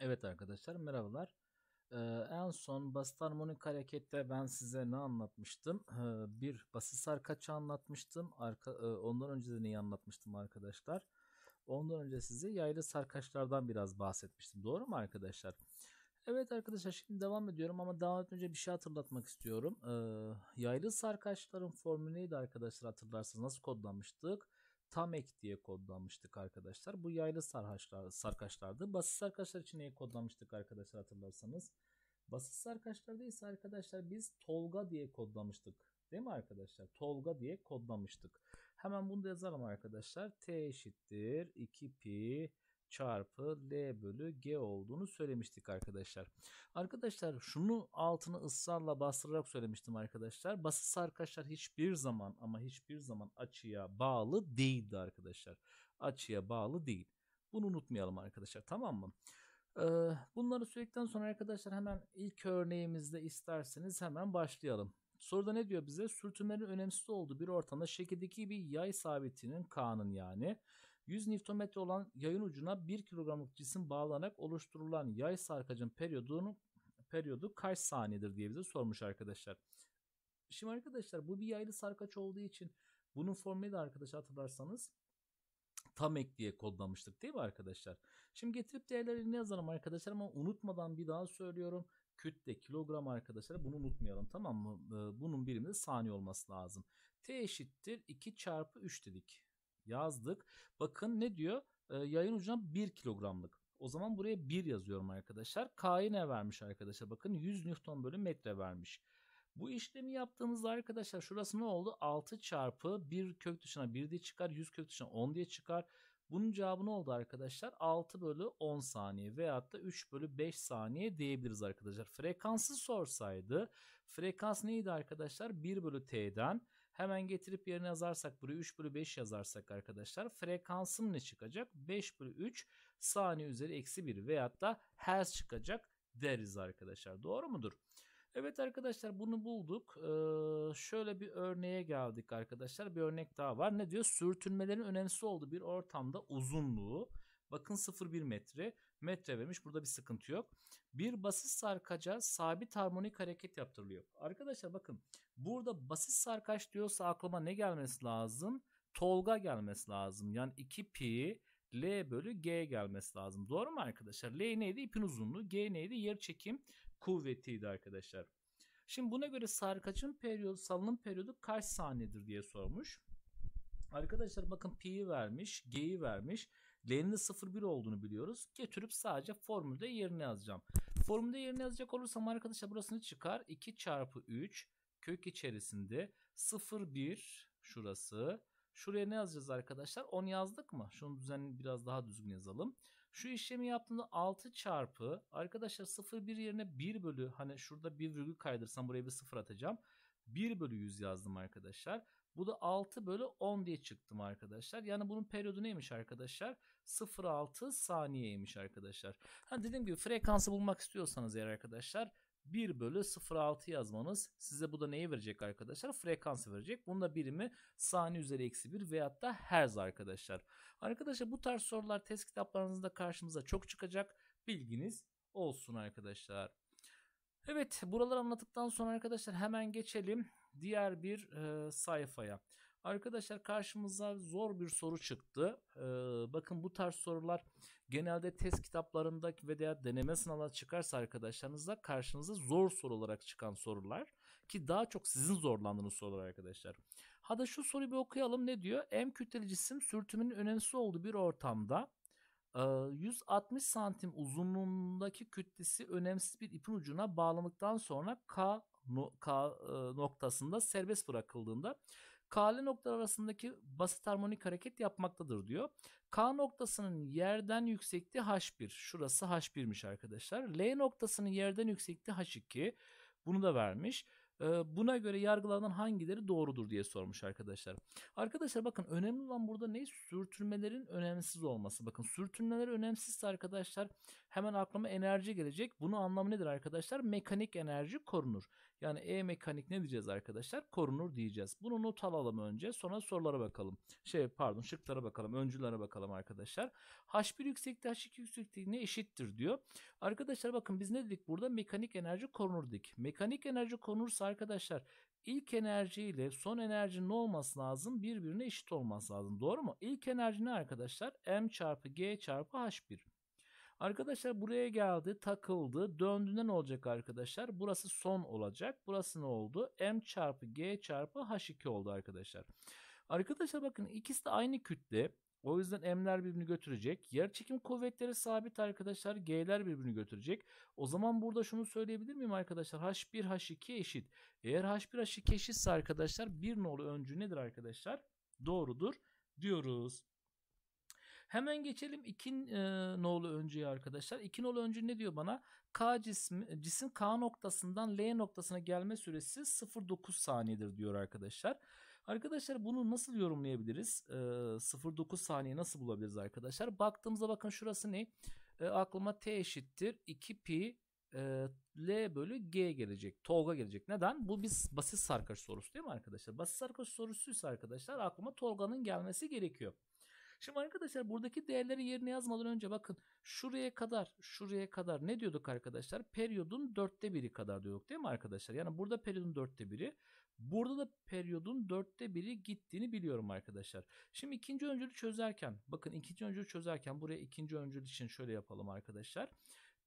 Evet arkadaşlar merhabalar. Ee, en son basit harmonik harekette ben size ne anlatmıştım? Ee, bir basit sarkaçı anlatmıştım. Arka, e, ondan önce de neyi anlatmıştım arkadaşlar? Ondan önce size yaylı sarkaçlardan biraz bahsetmiştim. Doğru mu arkadaşlar? Evet arkadaşlar şimdi devam ediyorum ama daha önce bir şey hatırlatmak istiyorum. Ee, yaylı sarkaçların formülü neydi arkadaşlar hatırlarsınız nasıl kodlanmıştık? Tamek diye kodlamıştık arkadaşlar. Bu yaylı sarhaşlar, sarkaçlardı. Basit sarkaçlar için neyi kodlamıştık arkadaşlar hatırlarsanız. Basit sarkaçlarda ise arkadaşlar biz Tolga diye kodlamıştık. Değil mi arkadaşlar? Tolga diye kodlamıştık. Hemen bunu da yazalım arkadaşlar. T eşittir 2 pi çarpı L bölü G olduğunu söylemiştik arkadaşlar. Arkadaşlar şunu altını ısrarla bastırarak söylemiştim arkadaşlar. Basısı arkadaşlar hiçbir zaman ama hiçbir zaman açıya bağlı değildi arkadaşlar. Açıya bağlı değil. Bunu unutmayalım arkadaşlar tamam mı? Ee, bunları söyledikten sonra arkadaşlar hemen ilk örneğimizde isterseniz hemen başlayalım. Soruda ne diyor bize? Sürtünmenin önemsiz olduğu bir ortamda şekildeki bir yay sabitinin kanun yani 100 Nm olan yayın ucuna 1 kilogramlık cisim bağlanarak oluşturulan yay sarkacın periyodunu, periyodu kaç saniyedir diye bize sormuş arkadaşlar. Şimdi arkadaşlar bu bir yaylı sarkaç olduğu için bunun formülü de arkadaşlar hatırlarsanız tam ek diye kodlamıştık değil mi arkadaşlar? Şimdi getirip değerlerini yazalım arkadaşlar ama unutmadan bir daha söylüyorum. Kütle kilogram arkadaşlar bunu unutmayalım tamam mı? Ee, bunun birimde saniye olması lazım. T eşittir 2 çarpı 3 dedik yazdık. Bakın ne diyor? E, yayın ucuna 1 kilogramlık. O zaman buraya 1 yazıyorum arkadaşlar. K'yı ne vermiş arkadaşlar? Bakın 100 Newton bölü metre vermiş. Bu işlemi yaptığımızda arkadaşlar şurası ne oldu? 6 çarpı 1 kök dışına 1 diye çıkar. 100 kök dışına 10 diye çıkar. Bunun cevabı ne oldu arkadaşlar? 6 bölü 10 saniye veyahut da 3 bölü 5 saniye diyebiliriz arkadaşlar. Frekansı sorsaydı frekans neydi arkadaşlar? 1 bölü t'den Hemen getirip yerine yazarsak buraya 3 bölü 5 yazarsak arkadaşlar frekansım ne çıkacak? 5 bölü 3 saniye üzeri eksi 1 veyahut da hertz çıkacak deriz arkadaşlar. Doğru mudur? Evet arkadaşlar bunu bulduk. Ee, şöyle bir örneğe geldik arkadaşlar. Bir örnek daha var. Ne diyor? Sürtünmelerin önemsiz olduğu bir ortamda uzunluğu bakın 0,1 metre metre vermiş. Burada bir sıkıntı yok. Bir basit sarkaca sabit harmonik hareket yaptırılıyor. Arkadaşlar bakın burada basit sarkaç diyorsa aklıma ne gelmesi lazım? Tolga gelmesi lazım. Yani 2 pi L bölü G gelmesi lazım. Doğru mu arkadaşlar? L neydi? İpin uzunluğu. G neydi? Yer çekim kuvvetiydi arkadaşlar. Şimdi buna göre sarkacın periyodu, salınım periyodu kaç saniyedir diye sormuş. Arkadaşlar bakın pi'yi vermiş, g'yi vermiş. L'nin 0,1 olduğunu biliyoruz. Getirip sadece formülde yerine yazacağım. Formülde yerine yazacak olursam arkadaşlar burasını çıkar. 2 çarpı 3 kök içerisinde 0,1 şurası. Şuraya ne yazacağız arkadaşlar? 10 yazdık mı? Şunu düzenli biraz daha düzgün yazalım. Şu işlemi yaptığımda 6 çarpı arkadaşlar 0 1 yerine 1 bölü hani şurada bir virgül kaydırsam buraya bir 0 atacağım. 1 bölü 100 yazdım arkadaşlar. Bu da 6 bölü 10 diye çıktım arkadaşlar. Yani bunun periyodu neymiş arkadaşlar? 0,6 saniyeymiş arkadaşlar. Hani dediğim gibi frekansı bulmak istiyorsanız eğer arkadaşlar 1 bölü 0,6 yazmanız size bu da neyi verecek arkadaşlar? Frekansı verecek. Bunun da birimi saniye üzeri eksi 1 veyahut da herz arkadaşlar. Arkadaşlar bu tarz sorular test kitaplarınızda karşımıza çok çıkacak. Bilginiz olsun arkadaşlar. Evet buraları anlattıktan sonra arkadaşlar hemen geçelim diğer bir e, sayfaya. Arkadaşlar karşımıza zor bir soru çıktı. Ee, bakın bu tarz sorular genelde test kitaplarındaki veya deneme sınavına çıkarsa arkadaşlarınızla karşınıza zor soru olarak çıkan sorular. Ki daha çok sizin zorlandığınız sorular arkadaşlar. Hadi şu soruyu bir okuyalım ne diyor? M kütleli cisim sürtümünün önemsiz olduğu bir ortamda 160 santim uzunluğundaki kütlesi önemsiz bir ipin ucuna bağlandıktan sonra K, K noktasında serbest bırakıldığında KL noktalar arasındaki basit harmonik hareket yapmaktadır diyor. K noktasının yerden yüksekliği H1. Şurası H1'miş arkadaşlar. L noktasının yerden yüksekliği H2. Bunu da vermiş. Ee, buna göre yargılanan hangileri doğrudur diye sormuş arkadaşlar. Arkadaşlar bakın önemli olan burada ne? Sürtünmelerin önemsiz olması. Bakın sürtünmeler önemsizse arkadaşlar hemen aklıma enerji gelecek. Bunun anlamı nedir arkadaşlar? Mekanik enerji korunur. Yani E mekanik ne diyeceğiz arkadaşlar? Korunur diyeceğiz. Bunu not alalım önce. Sonra sorulara bakalım. Şey pardon şıklara bakalım. Öncülere bakalım arkadaşlar. H1 yüksekliği H2 yüksekliğine eşittir diyor. Arkadaşlar bakın biz ne dedik burada? Mekanik enerji korunur dedik. Mekanik enerji korunursa arkadaşlar ilk enerji ile son enerji ne olması lazım? Birbirine eşit olması lazım. Doğru mu? İlk enerji ne arkadaşlar? M çarpı G çarpı H1. Arkadaşlar buraya geldi, takıldı. Döndüğünde ne olacak arkadaşlar? Burası son olacak. Burası ne oldu? M çarpı G çarpı H2 oldu arkadaşlar. Arkadaşlar bakın ikisi de aynı kütle. O yüzden M'ler birbirini götürecek. Yerçekim kuvvetleri sabit arkadaşlar. G'ler birbirini götürecek. O zaman burada şunu söyleyebilir miyim arkadaşlar? H1 H2 eşit. Eğer H1 H2 eşitse arkadaşlar bir nolu öncü nedir arkadaşlar? Doğrudur diyoruz. Hemen geçelim 2 e, nolu öncüye arkadaşlar. 2 nolu öncü ne diyor bana? K cismi, cisim K noktasından L noktasına gelme süresi 0.9 saniyedir diyor arkadaşlar. Arkadaşlar bunu nasıl yorumlayabiliriz? E, 0.9 saniye nasıl bulabiliriz arkadaşlar? Baktığımızda bakın şurası ne? E, aklıma T eşittir 2 pi e, L bölü G gelecek. Tolga gelecek. Neden? Bu biz basit sarkaç sorusu değil mi arkadaşlar? Basit sarkaç sorusuysa arkadaşlar aklıma Tolga'nın gelmesi gerekiyor. Şimdi arkadaşlar buradaki değerleri yerine yazmadan önce bakın şuraya kadar şuraya kadar ne diyorduk arkadaşlar? Periyodun dörtte biri kadar diyorduk değil mi arkadaşlar? Yani burada periyodun dörtte biri. Burada da periyodun dörtte biri gittiğini biliyorum arkadaşlar. Şimdi ikinci öncülü çözerken bakın ikinci öncülü çözerken buraya ikinci öncül için şöyle yapalım arkadaşlar.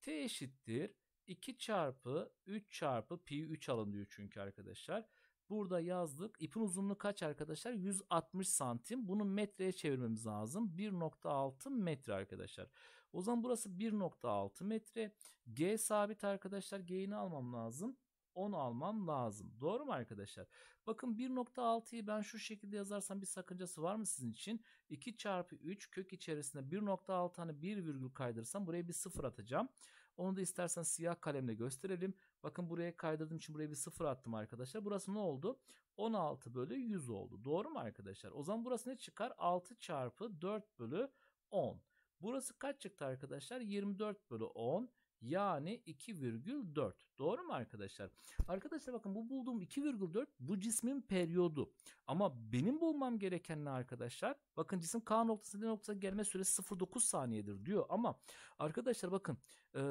T eşittir 2 çarpı 3 çarpı pi 3 alın diyor çünkü arkadaşlar. Burada yazdık. İpin uzunluğu kaç arkadaşlar? 160 santim. Bunu metreye çevirmemiz lazım. 1.6 metre arkadaşlar. O zaman burası 1.6 metre. G sabit arkadaşlar. G'ini almam lazım. 10 almam lazım. Doğru mu arkadaşlar? Bakın 1.6'yı ben şu şekilde yazarsam bir sakıncası var mı sizin için? 2 çarpı 3 kök içerisinde 1.6 hani 1 virgül kaydırsam buraya bir 0 atacağım. Onu da istersen siyah kalemle gösterelim. Bakın buraya kaydırdığım için buraya bir sıfır attım arkadaşlar. Burası ne oldu? 16 bölü 100 oldu. Doğru mu arkadaşlar? O zaman burası ne çıkar? 6 çarpı 4 bölü 10. Burası kaç çıktı arkadaşlar? 24 bölü 10. Yani 2,4. Doğru mu arkadaşlar? Arkadaşlar bakın bu bulduğum 2,4 bu cismin periyodu. Ama benim bulmam gereken ne arkadaşlar? Bakın cisim K noktası D noktasına gelme süresi 0,9 saniyedir diyor. Ama arkadaşlar bakın e,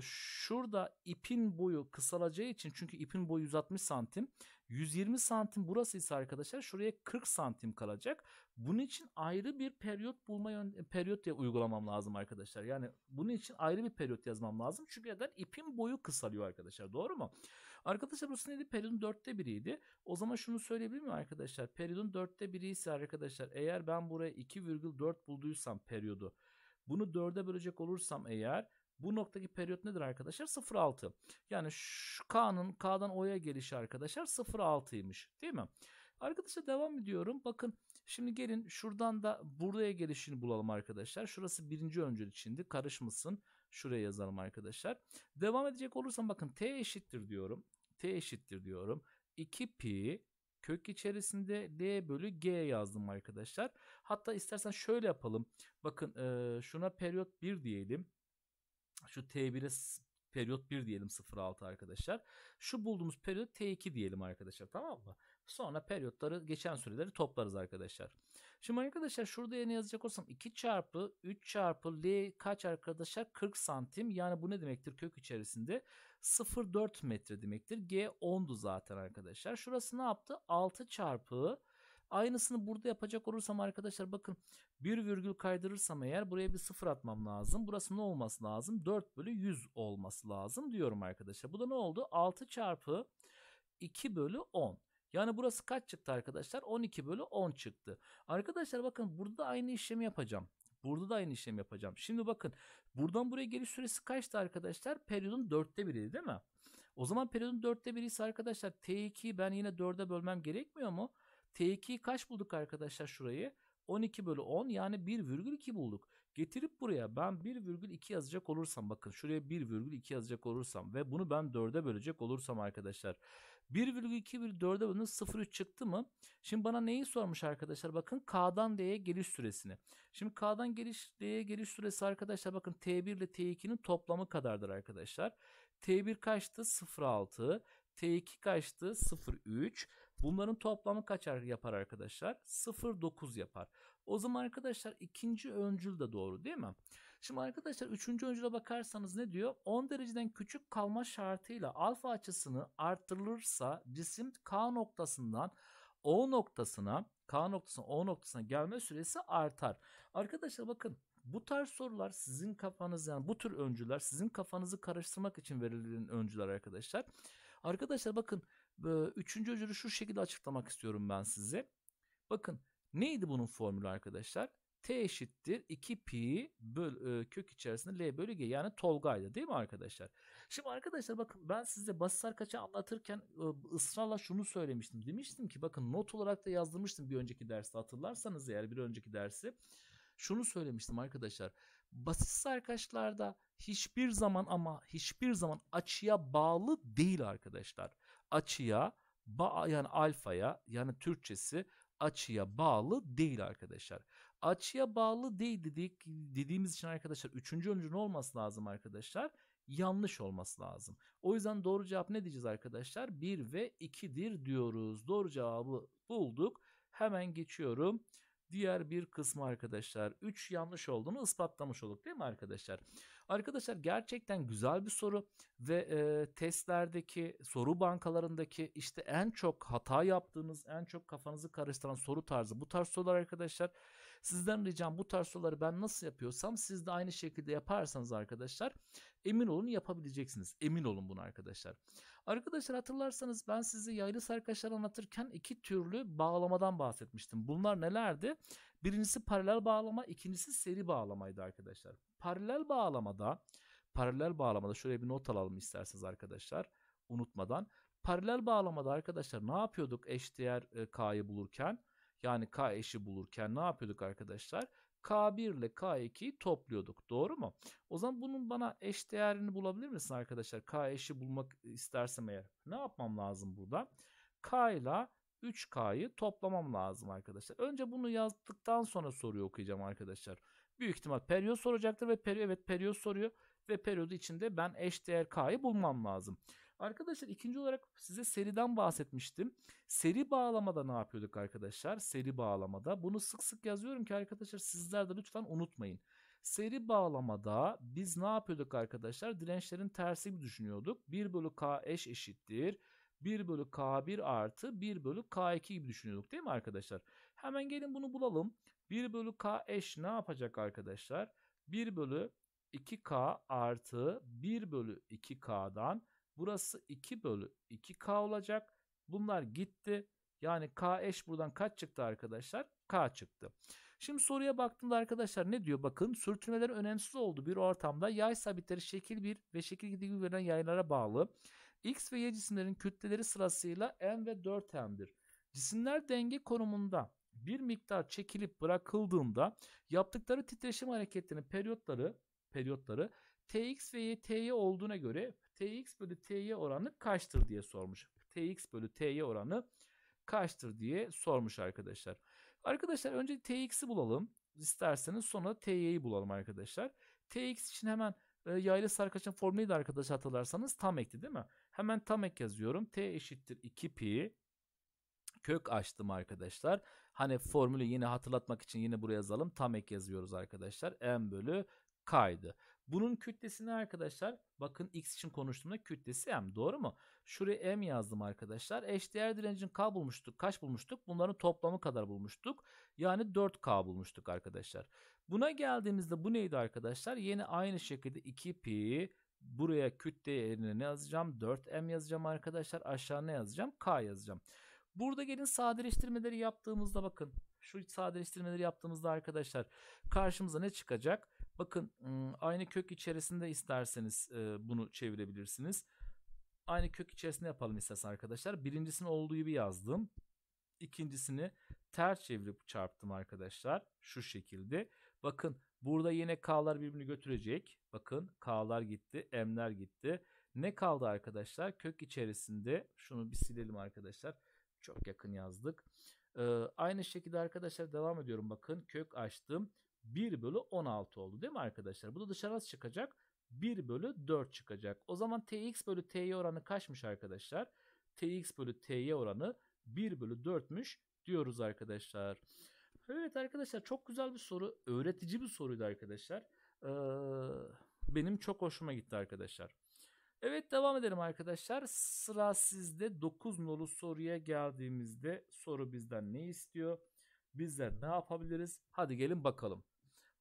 şurada ipin boyu kısalacağı için çünkü ipin boyu 160 santim 120 santim burası ise arkadaşlar şuraya 40 santim kalacak. Bunun için ayrı bir periyot bulma periyot diye uygulamam lazım arkadaşlar. Yani bunun için ayrı bir periyot yazmam lazım. Çünkü neden? ipin boyu kısalıyor arkadaşlar. Doğru mu? Arkadaşlar burası neydi? Periyodun dörtte biriydi. O zaman şunu söyleyebilir miyim arkadaşlar? Periyodun dörtte biri ise arkadaşlar eğer ben buraya 2,4 bulduysam periyodu bunu dörde bölecek olursam eğer bu noktaki periyot nedir arkadaşlar? 0.6. Yani şu K'nın K'dan O'ya gelişi arkadaşlar 0.6'ymış değil mi? Arkadaşlar devam ediyorum. Bakın şimdi gelin şuradan da buraya gelişini bulalım arkadaşlar. Şurası birinci öncül içindi. Karışmasın. Şuraya yazalım arkadaşlar. Devam edecek olursam bakın T eşittir diyorum. T eşittir diyorum. 2 pi kök içerisinde d bölü G yazdım arkadaşlar. Hatta istersen şöyle yapalım. Bakın e, şuna periyot 1 diyelim şu T1'e periyot 1 diyelim 0.6 arkadaşlar. Şu bulduğumuz periyot T2 diyelim arkadaşlar tamam mı? Sonra periyotları geçen süreleri toplarız arkadaşlar. Şimdi arkadaşlar şurada yerine yazacak olsam 2 çarpı 3 çarpı L kaç arkadaşlar? 40 santim yani bu ne demektir kök içerisinde? 0,4 metre demektir. G 10'du zaten arkadaşlar. Şurası ne yaptı? 6 çarpı Aynısını burada yapacak olursam arkadaşlar bakın bir virgül kaydırırsam eğer buraya bir sıfır atmam lazım. Burası ne olması lazım? 4 bölü 100 olması lazım diyorum arkadaşlar. Bu da ne oldu? 6 çarpı 2 bölü 10. Yani burası kaç çıktı arkadaşlar? 12 bölü 10 çıktı. Arkadaşlar bakın burada da aynı işlemi yapacağım. Burada da aynı işlemi yapacağım. Şimdi bakın buradan buraya geliş süresi kaçtı arkadaşlar? Periyodun dörtte biriydi değil mi? O zaman periyodun dörtte biri ise arkadaşlar T2'yi ben yine dörde bölmem gerekmiyor mu? T2'yi kaç bulduk arkadaşlar şurayı? 12 bölü 10 yani 1,2 bulduk. Getirip buraya ben 1,2 yazacak olursam bakın şuraya 1,2 yazacak olursam ve bunu ben 4'e bölecek olursam arkadaşlar 1,2 bir 4'e bölünün 0,3 çıktı mı? Şimdi bana neyi sormuş arkadaşlar bakın K'dan D'ye geliş süresini. Şimdi K'dan geliş D'ye geliş süresi arkadaşlar bakın T1 ile T2'nin toplamı kadardır arkadaşlar. T1 kaçtı? 0,6. T2 kaçtı? 0,3. Bunların toplamı kaçar yapar arkadaşlar? 0.9 yapar. O zaman arkadaşlar ikinci öncül de doğru değil mi? Şimdi arkadaşlar üçüncü öncüle bakarsanız ne diyor? 10 dereceden küçük kalma şartıyla alfa açısını artırılırsa cisim K noktasından O noktasına K noktasına O noktasına gelme süresi artar. Arkadaşlar bakın bu tarz sorular sizin kafanız yani bu tür öncüler sizin kafanızı karıştırmak için verilen öncüler arkadaşlar. Arkadaşlar bakın Üçüncü öcülü şu şekilde açıklamak istiyorum ben size. Bakın neydi bunun formülü arkadaşlar? T eşittir 2 pi böl, e, kök içerisinde L bölü G yani Tolga'ydı değil mi arkadaşlar? Şimdi arkadaşlar bakın ben size basar kaça anlatırken e, ısrarla şunu söylemiştim. Demiştim ki bakın not olarak da yazdırmıştım bir önceki derste hatırlarsanız eğer bir önceki dersi. Şunu söylemiştim arkadaşlar. Basit sarkaçlarda hiçbir zaman ama hiçbir zaman açıya bağlı değil arkadaşlar açıya ba yani alfaya yani Türkçesi açıya bağlı değil arkadaşlar. Açıya bağlı değil dedik dediğimiz için arkadaşlar üçüncü öncü ne olması lazım arkadaşlar? Yanlış olması lazım. O yüzden doğru cevap ne diyeceğiz arkadaşlar? 1 ve 2'dir diyoruz. Doğru cevabı bulduk. Hemen geçiyorum diğer bir kısmı arkadaşlar. 3 yanlış olduğunu ispatlamış olduk değil mi arkadaşlar? Arkadaşlar gerçekten güzel bir soru ve e, testlerdeki soru bankalarındaki işte en çok hata yaptığınız, en çok kafanızı karıştıran soru tarzı bu tarz sorular arkadaşlar. Sizden ricam bu tarz soruları ben nasıl yapıyorsam siz de aynı şekilde yaparsanız arkadaşlar emin olun yapabileceksiniz. Emin olun bunu arkadaşlar. Arkadaşlar hatırlarsanız ben size yaylı arkadaşlar anlatırken iki türlü bağlamadan bahsetmiştim. Bunlar nelerdi? Birincisi paralel bağlama, ikincisi seri bağlamaydı arkadaşlar. Paralel bağlamada paralel bağlamada şöyle bir not alalım isterseniz arkadaşlar unutmadan. Paralel bağlamada arkadaşlar ne yapıyorduk eşdeğer e, k'yı bulurken? Yani K eşi bulurken ne yapıyorduk arkadaşlar? K1 ile K2'yi topluyorduk. Doğru mu? O zaman bunun bana eş değerini bulabilir misin arkadaşlar? K eşi bulmak istersem eğer. Ne yapmam lazım burada? K ile 3K'yı toplamam lazım arkadaşlar. Önce bunu yazdıktan sonra soruyu okuyacağım arkadaşlar. Büyük ihtimal periyot soracaktır ve periyot evet periyot soruyor ve periyodu içinde ben eş değer K'yı bulmam lazım. Arkadaşlar ikinci olarak size seriden bahsetmiştim. Seri bağlamada ne yapıyorduk arkadaşlar? Seri bağlamada. Bunu sık sık yazıyorum ki arkadaşlar sizler de lütfen unutmayın. Seri bağlamada biz ne yapıyorduk arkadaşlar? Dirençlerin tersi gibi düşünüyorduk. 1 bölü K eş eşittir. 1 bölü K1 artı 1 bölü K2 gibi düşünüyorduk değil mi arkadaşlar? Hemen gelin bunu bulalım. 1 bölü K eş ne yapacak arkadaşlar? 1 bölü 2K artı 1 bölü 2K'dan Burası 2 bölü 2K olacak. Bunlar gitti. Yani K eş buradan kaç çıktı arkadaşlar? K çıktı. Şimdi soruya baktığımda arkadaşlar ne diyor? Bakın sürtünmeler önemsiz olduğu bir ortamda yay sabitleri şekil 1 ve şekil 2 gibi verilen yaylara bağlı. X ve Y cisimlerin kütleleri sırasıyla M ve 4M'dir. Cisimler denge konumunda bir miktar çekilip bırakıldığında yaptıkları titreşim hareketlerinin periyotları periyotları Tx ve Yty olduğuna göre Tx bölü T'ye oranı kaçtır diye sormuş. Tx bölü T'ye oranı kaçtır diye sormuş arkadaşlar. Arkadaşlar önce Tx'i bulalım. İsterseniz sonra T'yi bulalım arkadaşlar. Tx için hemen e, yaylı sarkaçın formülü de arkadaşlar hatırlarsanız tam ekti değil mi? Hemen tam ek yazıyorum. T eşittir 2 pi kök açtım arkadaşlar. Hani formülü yine hatırlatmak için yine buraya yazalım. Tam ek yazıyoruz arkadaşlar. M bölü Kaydı. Bunun kütlesini arkadaşlar? Bakın X için konuştuğumda kütlesi M. Doğru mu? Şuraya M yazdım arkadaşlar. Eşdeğer direncin K bulmuştuk. Kaç bulmuştuk? Bunların toplamı kadar bulmuştuk. Yani 4K bulmuştuk arkadaşlar. Buna geldiğimizde bu neydi arkadaşlar? Yine aynı şekilde 2 pi buraya kütle yerine ne yazacağım? 4M yazacağım arkadaşlar. Aşağı ne yazacağım? K yazacağım. Burada gelin sadeleştirmeleri yaptığımızda bakın. Şu sadeleştirmeleri yaptığımızda arkadaşlar karşımıza ne çıkacak? Bakın aynı kök içerisinde isterseniz bunu çevirebilirsiniz. Aynı kök içerisinde yapalım istersen arkadaşlar. Birincisini olduğu gibi yazdım. İkincisini ters çevirip çarptım arkadaşlar. Şu şekilde. Bakın burada yine K'lar birbirini götürecek. Bakın K'lar gitti. M'ler gitti. Ne kaldı arkadaşlar? Kök içerisinde. Şunu bir silelim arkadaşlar. Çok yakın yazdık. Ee, aynı şekilde arkadaşlar devam ediyorum. Bakın kök açtım. 1 bölü 16 oldu değil mi arkadaşlar? Bu da dışarı çıkacak? 1 bölü 4 çıkacak. O zaman tx bölü ty oranı kaçmış arkadaşlar? tx bölü ty oranı 1 bölü 4'müş diyoruz arkadaşlar. Evet arkadaşlar çok güzel bir soru. Öğretici bir soruydu arkadaşlar. Ee, benim çok hoşuma gitti arkadaşlar. Evet devam edelim arkadaşlar. Sıra sizde 9 nolu soruya geldiğimizde soru bizden ne istiyor? Bizler ne yapabiliriz? Hadi gelin bakalım.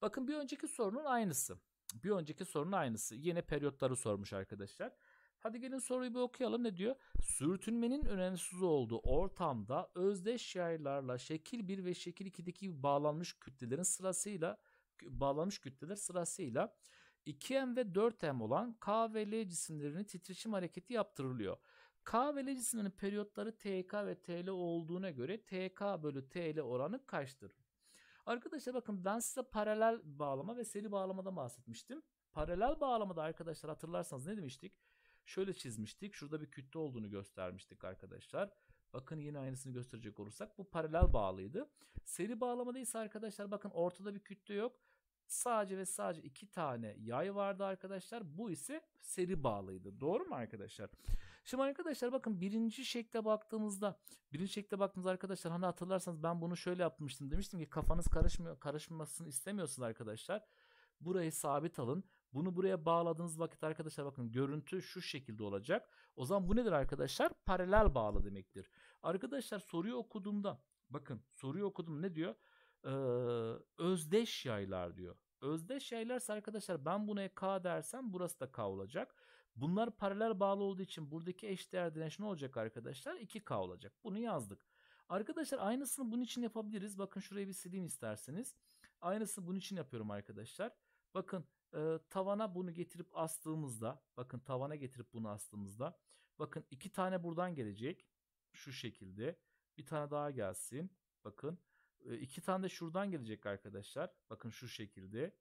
Bakın bir önceki sorunun aynısı. Bir önceki sorunun aynısı. Yine periyotları sormuş arkadaşlar. Hadi gelin soruyu bir okuyalım ne diyor? Sürtünmenin önemsiz olduğu ortamda özdeş yaylarla şekil 1 ve şekil 2'deki bağlanmış kütlelerin sırasıyla bağlanmış kütleler sırasıyla 2M ve 4M olan K ve L cisimlerini titreşim hareketi yaptırılıyor. K ve L cisimlerinin periyotları TK ve TL olduğuna göre TK bölü TL oranı kaçtır? Arkadaşlar bakın ben size paralel bağlama ve seri bağlamadan bahsetmiştim. Paralel bağlamada arkadaşlar hatırlarsanız ne demiştik? Şöyle çizmiştik. Şurada bir kütle olduğunu göstermiştik arkadaşlar. Bakın yine aynısını gösterecek olursak bu paralel bağlıydı. Seri bağlamada ise arkadaşlar bakın ortada bir kütle yok. Sadece ve sadece iki tane yay vardı arkadaşlar. Bu ise seri bağlıydı. Doğru mu arkadaşlar? Şimdi arkadaşlar bakın birinci şekle baktığımızda birinci şekle baktığımızda arkadaşlar hani hatırlarsanız ben bunu şöyle yapmıştım demiştim ki kafanız karışmıyor karışmasını istemiyorsunuz arkadaşlar. Burayı sabit alın. Bunu buraya bağladığınız vakit arkadaşlar bakın görüntü şu şekilde olacak. O zaman bu nedir arkadaşlar? Paralel bağlı demektir. Arkadaşlar soruyu okuduğumda bakın soruyu okudum ne diyor? Ee, özdeş yaylar diyor. Özdeş yaylarsa arkadaşlar ben buna K dersem burası da K olacak. Bunlar paralel bağlı olduğu için buradaki eşdeğer direnç ne olacak arkadaşlar? 2K olacak. Bunu yazdık. Arkadaşlar aynısını bunun için yapabiliriz. Bakın şurayı bir sileyim isterseniz. Aynısını bunun için yapıyorum arkadaşlar. Bakın e, tavana bunu getirip astığımızda bakın tavana getirip bunu astığımızda bakın iki tane buradan gelecek. Şu şekilde. Bir tane daha gelsin. Bakın. E, iki tane de şuradan gelecek arkadaşlar. Bakın şu şekilde.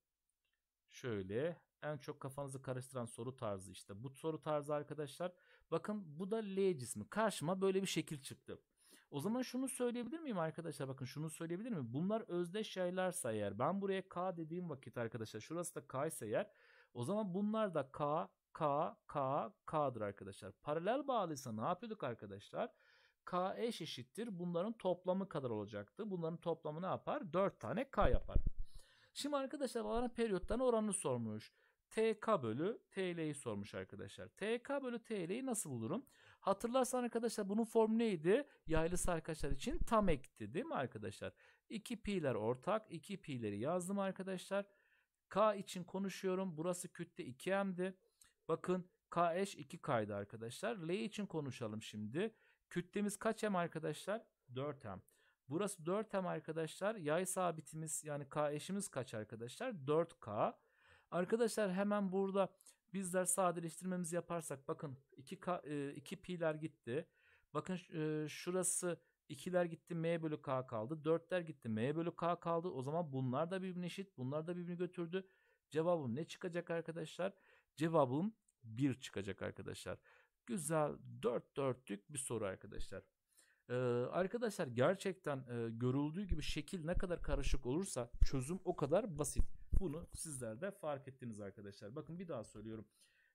Şöyle en çok kafanızı karıştıran soru tarzı işte bu soru tarzı arkadaşlar. Bakın bu da L cismi. Karşıma böyle bir şekil çıktı. O zaman şunu söyleyebilir miyim arkadaşlar? Bakın şunu söyleyebilir miyim? Bunlar özdeş yaylarsa eğer ben buraya K dediğim vakit arkadaşlar şurası da K ise eğer o zaman bunlar da K, K, K, K'dır arkadaşlar. Paralel bağlıysa ne yapıyorduk arkadaşlar? K eş eşittir. Bunların toplamı kadar olacaktı. Bunların toplamı ne yapar? 4 tane K yapar. Şimdi arkadaşlar bana periyottan oranını sormuş. TK bölü TL'yi sormuş arkadaşlar. TK bölü TL'yi nasıl bulurum? Hatırlarsan arkadaşlar bunun formu neydi? Yaylı sarkaçlar için tam ekti değil mi arkadaşlar? 2 pi'ler ortak. 2 pi'leri yazdım arkadaşlar. K için konuşuyorum. Burası kütle 2m'di. Bakın K eş 2K'ydı arkadaşlar. L için konuşalım şimdi. Kütlemiz kaç M arkadaşlar? 4M. Burası 4 hem arkadaşlar. Yay sabitimiz yani K eşimiz kaç arkadaşlar? 4K. Arkadaşlar hemen burada bizler sadeleştirmemizi yaparsak bakın 2K, 2 e, pi'ler gitti. Bakın e, şurası 2'ler gitti m bölü k kaldı. 4'ler gitti m bölü k kaldı. O zaman bunlar da birbirine eşit. Bunlar da birbirini götürdü. Cevabım ne çıkacak arkadaşlar? Cevabım 1 çıkacak arkadaşlar. Güzel 4 dörtlük bir soru arkadaşlar. Ee, arkadaşlar gerçekten e, görüldüğü gibi şekil ne kadar karışık olursa çözüm o kadar basit. Bunu sizler de fark ettiniz arkadaşlar. Bakın bir daha söylüyorum.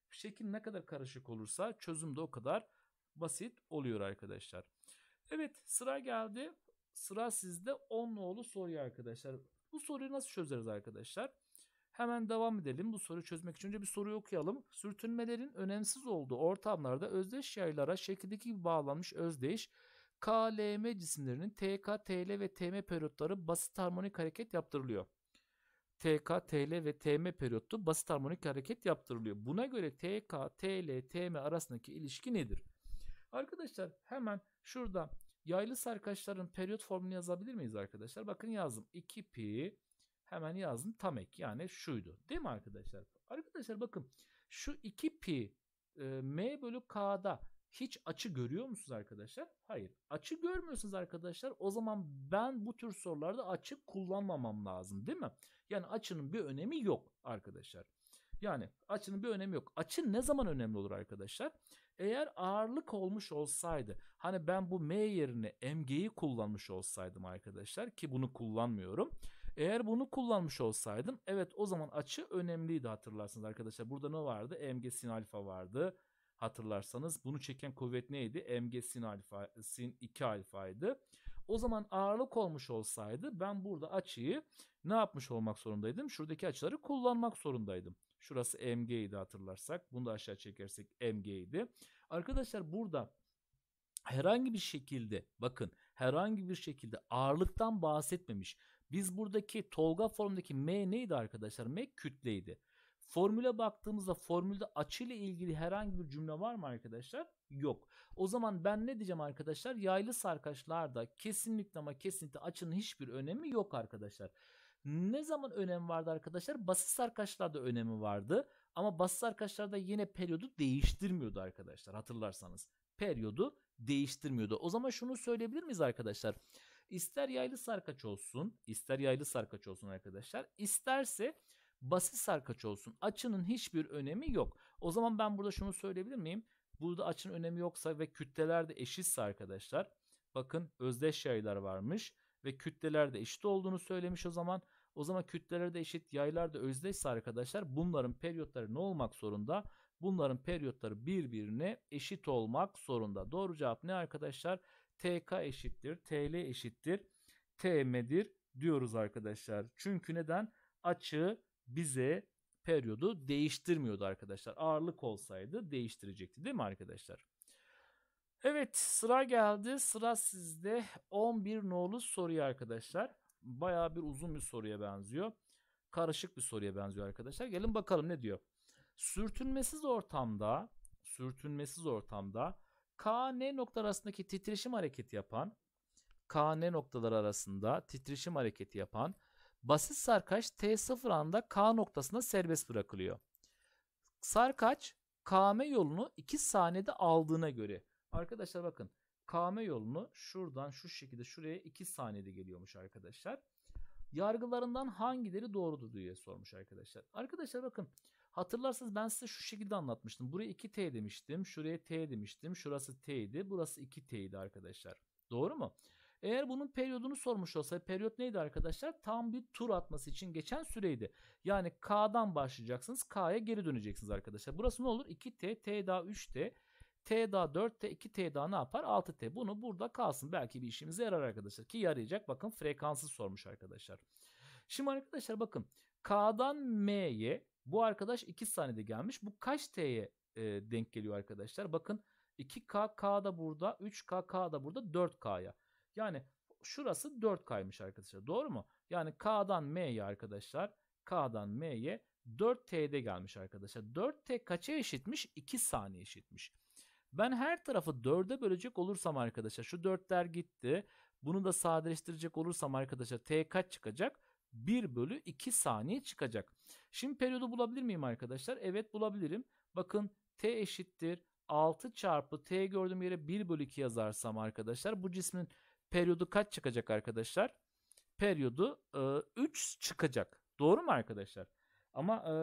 Şekil ne kadar karışık olursa çözüm de o kadar basit oluyor arkadaşlar. Evet sıra geldi. Sıra sizde 10 nolu soruyu arkadaşlar. Bu soruyu nasıl çözeriz arkadaşlar? Hemen devam edelim. Bu soruyu çözmek için önce bir soruyu okuyalım. Sürtünmelerin önemsiz olduğu ortamlarda özdeş yaylara şekildeki gibi bağlanmış özdeş KLM cisimlerinin TK, TL ve TM periyotları basit harmonik hareket yaptırılıyor. TK, TL ve TM periyotu basit harmonik hareket yaptırılıyor. Buna göre TK, TL, TM arasındaki ilişki nedir? Arkadaşlar hemen şurada yaylı sarkaçların periyot formülünü yazabilir miyiz arkadaşlar? Bakın yazdım 2 pi hemen yazdım tam ek yani şuydu değil mi arkadaşlar? Arkadaşlar bakın şu 2 pi e, m bölü k'da hiç açı görüyor musunuz arkadaşlar? Hayır. Açı görmüyorsunuz arkadaşlar. O zaman ben bu tür sorularda açı kullanmamam lazım değil mi? Yani açının bir önemi yok arkadaşlar. Yani açının bir önemi yok. Açı ne zaman önemli olur arkadaşlar? Eğer ağırlık olmuş olsaydı hani ben bu M yerine MG'yi kullanmış olsaydım arkadaşlar ki bunu kullanmıyorum. Eğer bunu kullanmış olsaydım evet o zaman açı önemliydi hatırlarsınız arkadaşlar. Burada ne vardı? MG sin alfa vardı hatırlarsanız. Bunu çeken kuvvet neydi? Mg sin alfa, sin 2 alfaydı. O zaman ağırlık olmuş olsaydı ben burada açıyı ne yapmış olmak zorundaydım? Şuradaki açıları kullanmak zorundaydım. Şurası mg idi hatırlarsak. Bunu da aşağı çekersek mg idi. Arkadaşlar burada herhangi bir şekilde bakın herhangi bir şekilde ağırlıktan bahsetmemiş. Biz buradaki Tolga formundaki M neydi arkadaşlar? M kütleydi. Formüle baktığımızda formülde açıyla ilgili herhangi bir cümle var mı arkadaşlar? Yok. O zaman ben ne diyeceğim arkadaşlar? Yaylı sarkaçlarda kesinlikle ama kesinlikle açının hiçbir önemi yok arkadaşlar. Ne zaman önem vardı arkadaşlar? Basit sarkaçlarda önemi vardı. Ama basit sarkaçlarda yine periyodu değiştirmiyordu arkadaşlar hatırlarsanız. Periyodu değiştirmiyordu. O zaman şunu söyleyebilir miyiz arkadaşlar? İster yaylı sarkaç olsun, ister yaylı sarkaç olsun arkadaşlar. İsterse Basit sarkaç olsun. Açının hiçbir önemi yok. O zaman ben burada şunu söyleyebilir miyim? Burada açının önemi yoksa ve kütleler de eşitse arkadaşlar. Bakın özdeş yaylar varmış ve kütleler de eşit olduğunu söylemiş o zaman. O zaman kütleler de eşit, yaylar da özdeşse arkadaşlar bunların periyotları ne olmak zorunda? Bunların periyotları birbirine eşit olmak zorunda. Doğru cevap ne arkadaşlar? TK eşittir, TL eşittir, TM'dir diyoruz arkadaşlar. Çünkü neden? Açı bize periyodu değiştirmiyordu arkadaşlar. Ağırlık olsaydı değiştirecekti değil mi arkadaşlar? Evet sıra geldi. Sıra sizde 11 nolu soruya arkadaşlar. Baya bir uzun bir soruya benziyor. Karışık bir soruya benziyor arkadaşlar. Gelin bakalım ne diyor. Sürtünmesiz ortamda sürtünmesiz ortamda K-N noktalar arasındaki titreşim hareketi yapan K-N noktalar arasında titreşim hareketi yapan Basit sarkaç T0 anda K noktasında serbest bırakılıyor. Sarkaç KM yolunu 2 saniyede aldığına göre. Arkadaşlar bakın KM yolunu şuradan şu şekilde şuraya 2 saniyede geliyormuş arkadaşlar. Yargılarından hangileri doğrudur diye sormuş arkadaşlar. Arkadaşlar bakın hatırlarsanız ben size şu şekilde anlatmıştım. Buraya 2T demiştim. Şuraya T demiştim. Şurası T idi. Burası 2T idi arkadaşlar. Doğru mu? Eğer bunun periyodunu sormuş olsa periyot neydi arkadaşlar? Tam bir tur atması için geçen süreydi. Yani K'dan başlayacaksınız. K'ya geri döneceksiniz arkadaşlar. Burası ne olur? 2T, T daha 3T. T daha 4T, 2T daha ne yapar? 6T. Bunu burada kalsın. Belki bir işimize yarar arkadaşlar. Ki yarayacak. Bakın frekansı sormuş arkadaşlar. Şimdi arkadaşlar bakın. K'dan M'ye bu arkadaş 2 saniyede gelmiş. Bu kaç T'ye e, denk geliyor arkadaşlar? Bakın 2K K da burada, 3K K da burada, 4K'ya. Yani şurası 4 kaymış arkadaşlar. Doğru mu? Yani K'dan M'ye arkadaşlar. K'dan M'ye 4T'de gelmiş arkadaşlar. 4T kaça eşitmiş? 2 saniye eşitmiş. Ben her tarafı 4'e bölecek olursam arkadaşlar şu 4'ler gitti. Bunu da sadeleştirecek olursam arkadaşlar T kaç çıkacak? 1 bölü 2 saniye çıkacak. Şimdi periyodu bulabilir miyim arkadaşlar? Evet bulabilirim. Bakın T eşittir 6 çarpı T gördüğüm yere 1 bölü 2 yazarsam arkadaşlar bu cismin periyodu kaç çıkacak arkadaşlar? Periyodu e, 3 çıkacak. Doğru mu arkadaşlar? Ama e,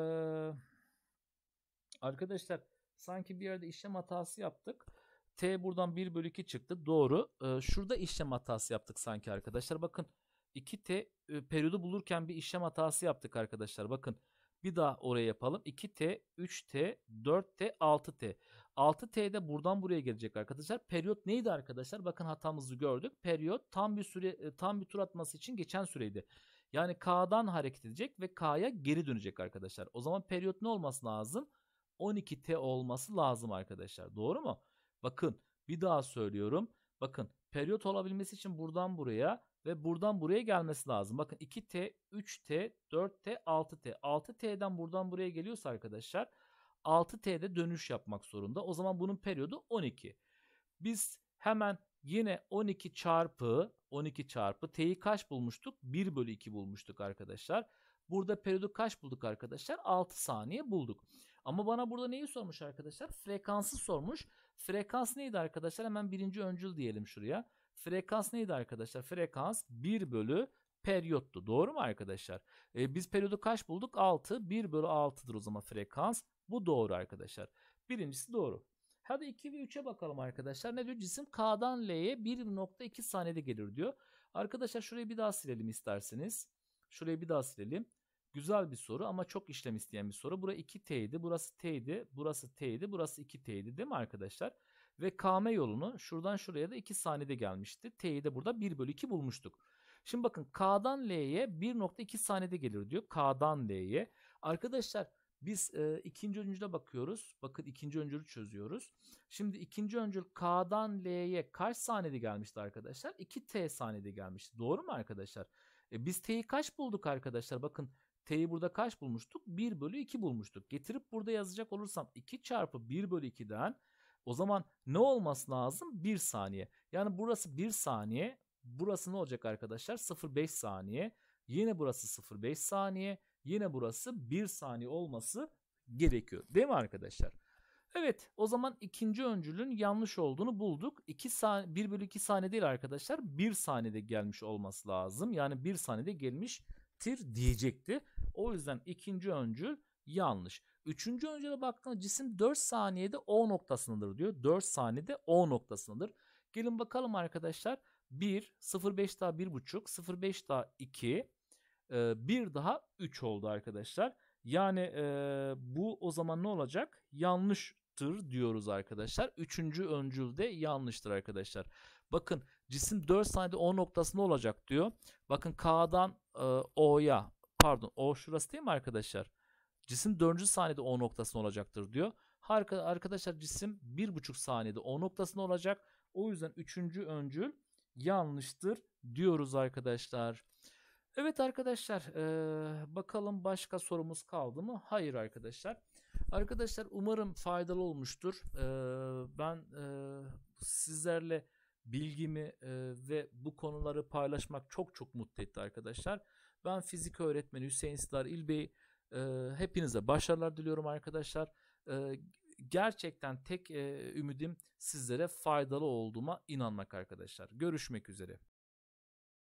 arkadaşlar sanki bir yerde işlem hatası yaptık. T buradan 1 bölü 2 çıktı. Doğru. E, şurada işlem hatası yaptık sanki arkadaşlar. Bakın 2T e, periyodu bulurken bir işlem hatası yaptık arkadaşlar. Bakın bir daha oraya yapalım. 2T, 3T, 4T, 6T. 6T de buradan buraya gelecek arkadaşlar. Periyot neydi arkadaşlar? Bakın hatamızı gördük. Periyot tam bir süre e, tam bir tur atması için geçen süreydi. Yani K'dan hareket edecek ve K'ya geri dönecek arkadaşlar. O zaman periyot ne olması lazım? 12T olması lazım arkadaşlar. Doğru mu? Bakın bir daha söylüyorum. Bakın periyot olabilmesi için buradan buraya ve buradan buraya gelmesi lazım. Bakın 2T, 3T, 4T, 6T. 6T'den buradan buraya geliyorsa arkadaşlar 6T'de dönüş yapmak zorunda. O zaman bunun periyodu 12. Biz hemen yine 12 çarpı 12 çarpı T'yi kaç bulmuştuk? 1 bölü 2 bulmuştuk arkadaşlar. Burada periyodu kaç bulduk arkadaşlar? 6 saniye bulduk. Ama bana burada neyi sormuş arkadaşlar? Frekansı sormuş. Frekans neydi arkadaşlar? Hemen birinci öncül diyelim şuraya. Frekans neydi arkadaşlar? Frekans 1 bölü periyottu. Doğru mu arkadaşlar? E, biz periyodu kaç bulduk? 6. 1 bölü 6'dır o zaman frekans. Bu doğru arkadaşlar. Birincisi doğru. Hadi 2 ve 3'e bakalım arkadaşlar. Ne diyor? Cisim K'dan L'ye 1.2 saniyede gelir diyor. Arkadaşlar şurayı bir daha silelim isterseniz. Şurayı bir daha silelim. Güzel bir soru ama çok işlem isteyen bir soru. Burası 2T'ydi, burası T'ydi, burası T'ydi, burası 2T'ydi değil mi arkadaşlar? Ve KM yolunu şuradan şuraya da 2 saniyede gelmişti. T'yi de burada 1 bölü 2 bulmuştuk. Şimdi bakın K'dan L'ye 1.2 saniyede gelir diyor. K'dan L'ye. Arkadaşlar biz e, ikinci öncüle bakıyoruz. Bakın ikinci öncülü çözüyoruz. Şimdi ikinci öncül K'dan L'ye kaç saniyede gelmişti arkadaşlar? 2T saniyede gelmişti. Doğru mu arkadaşlar? E, biz T'yi kaç bulduk arkadaşlar? Bakın T'yi burada kaç bulmuştuk? 1 bölü 2 bulmuştuk. Getirip burada yazacak olursam 2 çarpı 1 bölü 2'den o zaman ne olması lazım? 1 saniye. Yani burası 1 saniye. Burası ne olacak arkadaşlar? 0,5 saniye. Yine burası 0,5 saniye. Yine burası 1 saniye olması gerekiyor. Değil mi arkadaşlar? Evet o zaman ikinci öncülün yanlış olduğunu bulduk. 2 saniye, 1 bölü 2 saniye değil arkadaşlar. 1 saniyede gelmiş olması lazım. Yani 1 saniyede gelmiştir diyecekti. O yüzden ikinci öncül yanlış. Üçüncü öncele baktığında cisim 4 saniyede O noktasındadır diyor. 4 saniyede O noktasındadır. Gelin bakalım arkadaşlar. 1, 0,5 daha 1,5, 0,5 daha 2, 1 e, daha 3 oldu arkadaşlar. Yani e, bu o zaman ne olacak? Yanlıştır diyoruz arkadaşlar. Üçüncü öncül de yanlıştır arkadaşlar. Bakın cisim 4 saniyede O noktasında olacak diyor. Bakın K'dan e, O'ya pardon O şurası değil mi arkadaşlar? Cisim 4. saniyede O noktasında olacaktır diyor. Harika arkadaşlar cisim 1,5 saniyede O noktasında olacak. O yüzden 3. öncül yanlıştır diyoruz arkadaşlar. Evet arkadaşlar ee, bakalım başka sorumuz kaldı mı? Hayır arkadaşlar. Arkadaşlar umarım faydalı olmuştur. Ee, ben e, sizlerle bilgimi e, ve bu konuları paylaşmak çok çok mutlu etti arkadaşlar. Ben fizik öğretmeni Hüseyin Sılar İlbey. E, hepinize başarılar diliyorum arkadaşlar. E, gerçekten tek e, ümidim sizlere faydalı olduğuma inanmak arkadaşlar. Görüşmek üzere.